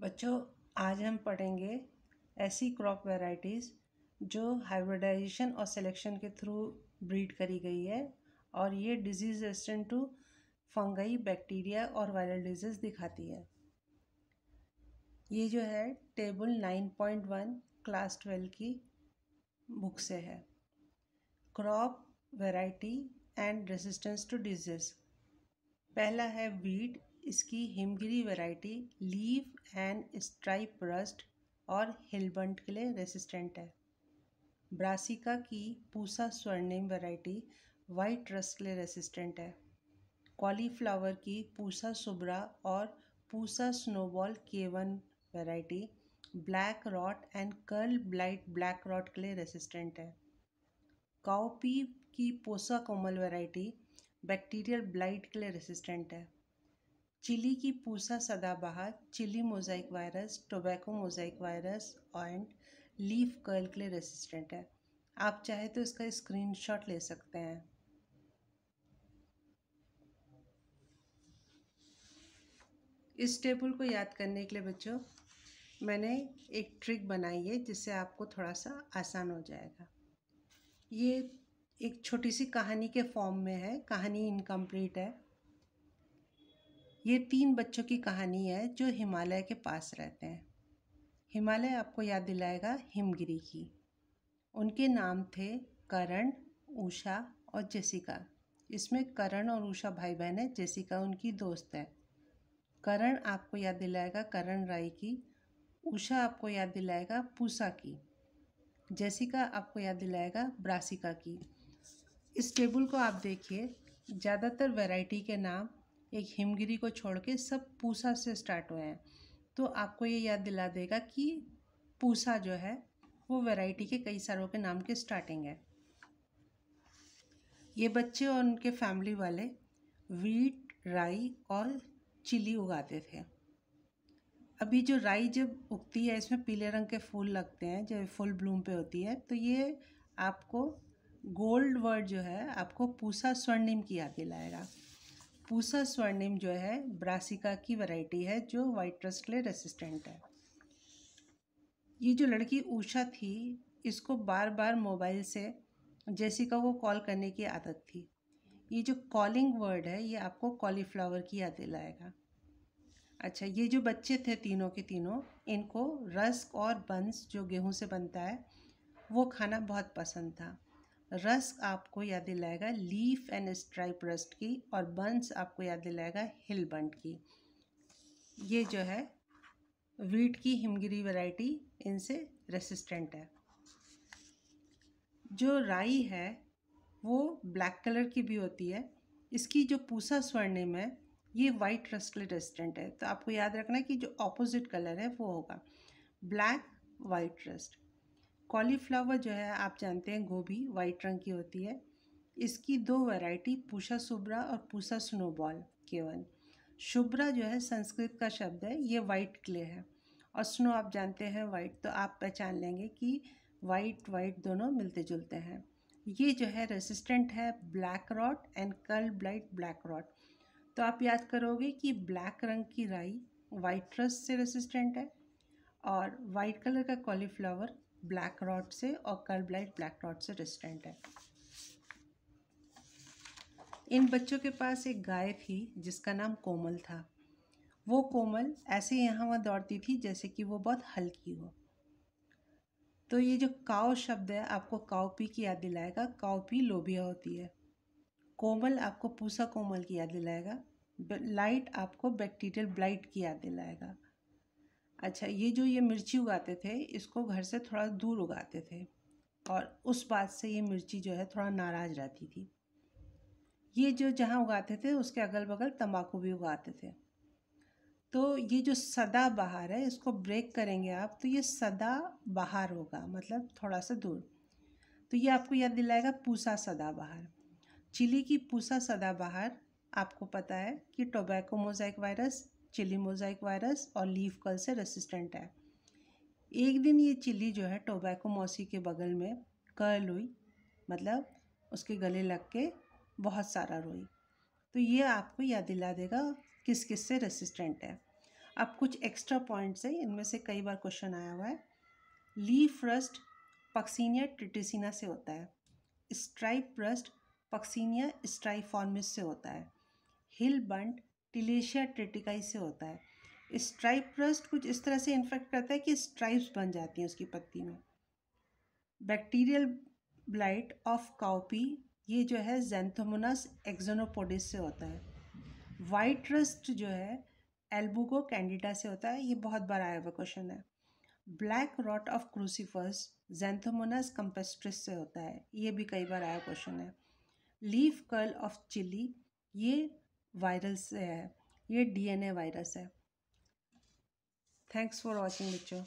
बच्चों आज हम पढ़ेंगे ऐसी क्रॉप वेराइटीज़ जो हाइब्रिडाइजेशन और सिलेक्शन के थ्रू ब्रीड करी गई है और ये disease resistant to fungi bacteria और वायरल डिजीज़ दिखाती है ये जो है table nine point one class twelve की बुक से है crop variety and resistance to disease पहला है वीट इसकी Himgiri variety leaf and stripe rust और हिलबंट के लिए रेसिस्टेंट है ब्रासिका की पूसा स्वर्णिम वैरायटी वाइट रस्ट के लिए रेसिस्टेंट है कॉलीफ्लावर की पूसा सुब्रा और Pusa snowball K one variety black rot and curl blight black rot के लिए रेसिस्टेंट है काउपी की पोसा कोमल वैरायटी बैक्टीरियल ब्लाइट के लिए रेसिस्टेंट है चिली की Pusa Sadabahar chilli mosaic virus tobacco mosaic virus and leaf curl के लिए रेसिस्टेंट है आप चाहे तो इसका स्क्रीनशॉट ले सकते हैं इस टेबल को याद करने के लिए बच्चों मैंने एक ट्रिक बनाई है जिससे आपको थोड़ा सा आसान हो जाएगा ये एक छोटी सी कहानी के फॉर्म में है कहानी इनकम्प्लीट है ये तीन बच्चों की कहानी है जो हिमालय के पास रहते हैं हिमालय आपको याद दिलाएगा हिमगिरी की उनके नाम थे करण उषा और जेसिका इसमें करण और उषा भाई बहन है जेसिका उनकी दोस्त है करण आपको याद दिलाएगा करण राय की उषा आपको याद दिलाएगा पूसा की जेसिका आपको याद दिलाएगा ब्रासिका की इस टेबल को आप देखिए ज़्यादातर वैरायटी के नाम एक हिमगिरी को छोड़ के सब पूसा से स्टार्ट हुए हैं तो आपको ये याद दिला देगा कि पूसा जो है वो वैरायटी के कई सारों के नाम के स्टार्टिंग है ये बच्चे और उनके फैमिली वाले वीट राई और चिली उगाते थे अभी जो राई जब उगती है इसमें पीले रंग के फूल लगते हैं जब फुल ब्लूम पे होती है तो ये आपको गोल्ड वर्ड जो है आपको पूसा स्वर्णिम की याद दिलाएगा पूसा स्वर्णिम जो है ब्रासिका की वैरायटी है जो वाइट्रस के लिए रेसिस्टेंट है ये जो लड़की ऊषा थी इसको बार बार मोबाइल से जेसिका को कॉल करने की आदत थी ये जो कॉलिंग वर्ड है ये आपको कॉलीफ्लावर की याद दिलाएगा अच्छा ये जो बच्चे थे तीनों के तीनों इनको रस्क और बंस जो गेहूं से बनता है वो खाना बहुत पसंद था रस्क आपको याद दिलाएगा लीफ एंड स्ट्राइप रस्ट की और बंस आपको याद दिलाएगा हिल बंट की ये जो है वीट की हिमगिरी वैरायटी इनसे रेसिस्टेंट है जो राई है वो ब्लैक कलर की भी होती है इसकी जो पूसा स्वर्णिम है ये वाइट रस्क रेसिस्टेंट है तो आपको याद रखना कि जो ऑपोजिट कलर है वो होगा ब्लैक वाइट रस्ट कॉलीफ्लावर जो है आप जानते हैं गोभी वाइट रंग की होती है इसकी दो वैरायटी पूषा सुब्रा और पूषा स्नोबॉल केवल शुभ्रा जो है संस्कृत का शब्द है ये वाइट क्ले है और स्नो आप जानते हैं वाइट तो आप पहचान लेंगे कि वाइट वाइट दोनों मिलते जुलते हैं ये जो है रेसिस्टेंट है black rot and curl blight black rot तो आप याद करोगे कि ब्लैक रंग की राई वाइट रस से रेसिस्टेंट है और वाइट कलर का कॉलीफ्लावर ब्लैक रॉड से और ब्लाइट ब्लैक रॉड से रेस्टेंट है इन बच्चों के पास एक गाय थी जिसका नाम कोमल था वो कोमल ऐसे यहाँ वहाँ दौड़ती थी जैसे कि वो बहुत हल्की हो तो ये जो काव शब्द है आपको काउपी की याद दिलाएगा काउपी लोबिया होती है कोमल आपको पूसा कोमल की याद दिलाएगा लाइट आपको बैक्टीरियल ब्लाइट की याद दिलाएगा अच्छा ये जो ये मिर्ची उगाते थे इसको घर से थोड़ा दूर उगाते थे और उस बात से ये मिर्ची जो है थोड़ा नाराज़ रहती थी ये जो जहाँ उगाते थे उसके अगल बगल तंबाकू भी उगाते थे तो ये जो सदा बाहर है इसको ब्रेक करेंगे आप तो ये सदा बाहर होगा मतलब थोड़ा सा दूर तो ये आपको याद दिलाएगा पूसा सदा बाहर चिली की पूसा सदा बाहर आपको पता है कि tobacco mosaic virus chilli mosaic virus और लीफ कल से रेसिस्टेंट है एक दिन ये चिली जो है टोबैको मौसी के बगल में कर्ल हुई मतलब उसके गले लग के बहुत सारा रोई तो ये आपको याद दिला देगा किस किस से रेसिस्टेंट है अब कुछ एक्स्ट्रा पॉइंट्स है इनमें से कई बार क्वेश्चन आया हुआ है लीफ रस्ट पक्सीनिया ट्रिटिसिना से होता है स्ट्राइप रस्ट पक्सीनिया स्ट्राइफॉर्मिस से होता है हिल बंट टिलेशिया ट्रेटिकाई से होता है स्ट्राइप रस्ट कुछ इस तरह से इन्फेक्ट करता है कि स्ट्राइप्स बन जाती हैं उसकी पत्ती में बैक्टीरियल ब्लाइट ऑफ काउपी ये जो है जेंथोमोनस एक्जोनोपोडिस से होता है वाइट रस्ट जो है एल्बुगो कैंडिडा से होता है ये बहुत बार आया हुआ क्वेश्चन है black rot of crucifers Xanthomonas campestris से होता है ये भी कई बार आया क्वेश्चन है लीफ कर्ल ऑफ चिली ये वायरस है ये डीएनए वायरस है थैंक्स फॉर वॉचिंग बच्चों